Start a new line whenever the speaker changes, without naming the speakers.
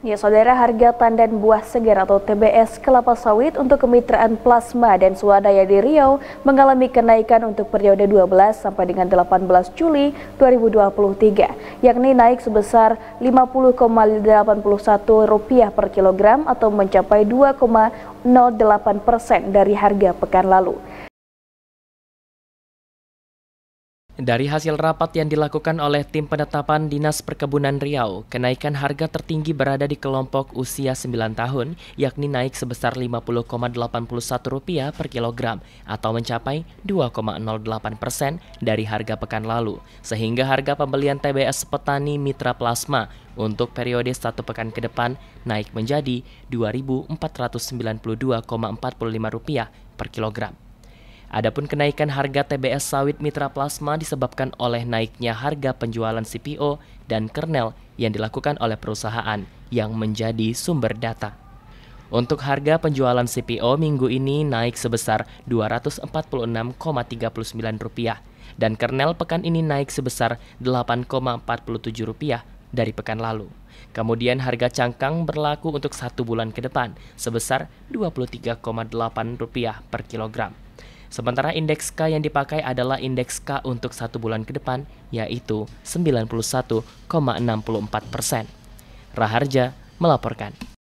Ya, saudara harga tandan buah segar atau TBS kelapa sawit untuk kemitraan plasma dan swadaya di Riau mengalami kenaikan untuk periode 12 sampai dengan 18 Juli 2023, yakni naik sebesar Rp50,81 per kilogram atau mencapai 2,08 persen dari harga pekan lalu.
Dari hasil rapat yang dilakukan oleh tim penetapan Dinas Perkebunan Riau, kenaikan harga tertinggi berada di kelompok usia 9 tahun, yakni naik sebesar Rp50,81 per kilogram atau mencapai 2,08 persen dari harga pekan lalu, sehingga harga pembelian TBS petani Mitra Plasma untuk periode satu pekan ke depan naik menjadi Rp2.492,45 per kilogram. Adapun kenaikan harga TBS sawit mitra plasma disebabkan oleh naiknya harga penjualan CPO dan kernel yang dilakukan oleh perusahaan yang menjadi sumber data. Untuk harga penjualan CPO minggu ini naik sebesar Rp246,39 dan kernel pekan ini naik sebesar Rp8,47 dari pekan lalu. Kemudian harga cangkang berlaku untuk satu bulan ke depan sebesar Rp23,8 per kilogram. Sementara indeks K yang dipakai adalah indeks K untuk satu bulan ke depan, yaitu 91,64 persen. Raharja melaporkan.